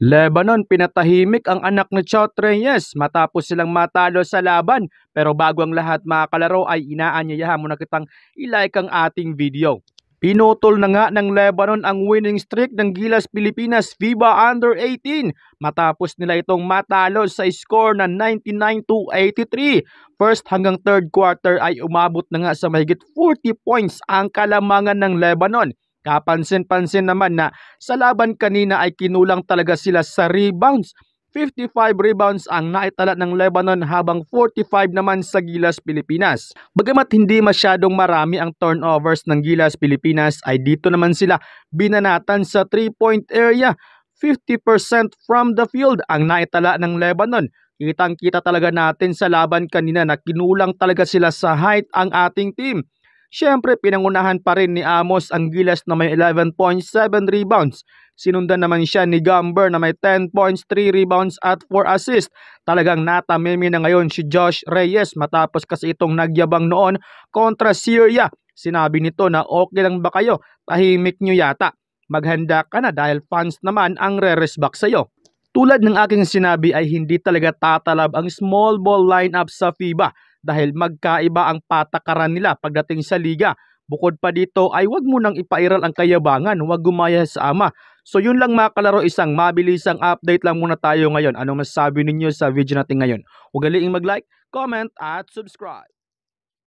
Lebanon, pinatahimik ang anak ni Chot Reyes matapos silang matalo sa laban. Pero bago ang lahat mga kalaro ay inaanyayahan mo na kitang ilike ang ating video. Pinutol na nga ng Lebanon ang winning streak ng Gilas Pilipinas FIBA Under-18 matapos nila itong matalo sa score na 99 83. First hanggang third quarter ay umabot na nga sa mahigit 40 points ang kalamangan ng Lebanon. Kapansin-pansin naman na sa laban kanina ay kinulang talaga sila sa rebounds. 55 rebounds ang naitala ng Lebanon habang 45 naman sa Gilas Pilipinas. Bagamat hindi masyadong marami ang turnovers ng Gilas Pilipinas ay dito naman sila binanatan sa 3-point area. 50% from the field ang naitala ng Lebanon. Kitang-kita talaga natin sa laban kanina na kinulang talaga sila sa height ang ating team. Siyempre pinangunahan pa rin ni Amos ang Gilas na may 11.7 rebounds. Sinundan naman siya ni Gumber na may 10 points, 3 rebounds at 4 assists. Talagang natamimi na ngayon si Josh Reyes matapos kasi itong nagyabang noon kontra Syria. Sinabi nito na okay lang ba kayo? Tahimik nyo yata. Maghanda ka na dahil fans naman ang re-respect sa'yo. Tulad ng aking sinabi ay hindi talaga tatalab ang small ball lineup sa FIBA dahil magkaiba ang patakaran nila pagdating sa liga. Bukod pa dito ay wag mo nang ipairal ang kayabangan, wag gumaya sa ama. So yun lang mga kalaro, isang mabilisang update lang muna tayo ngayon. Ano masabi ninyo sa video natin ngayon? Huwag galing mag-like, comment at subscribe.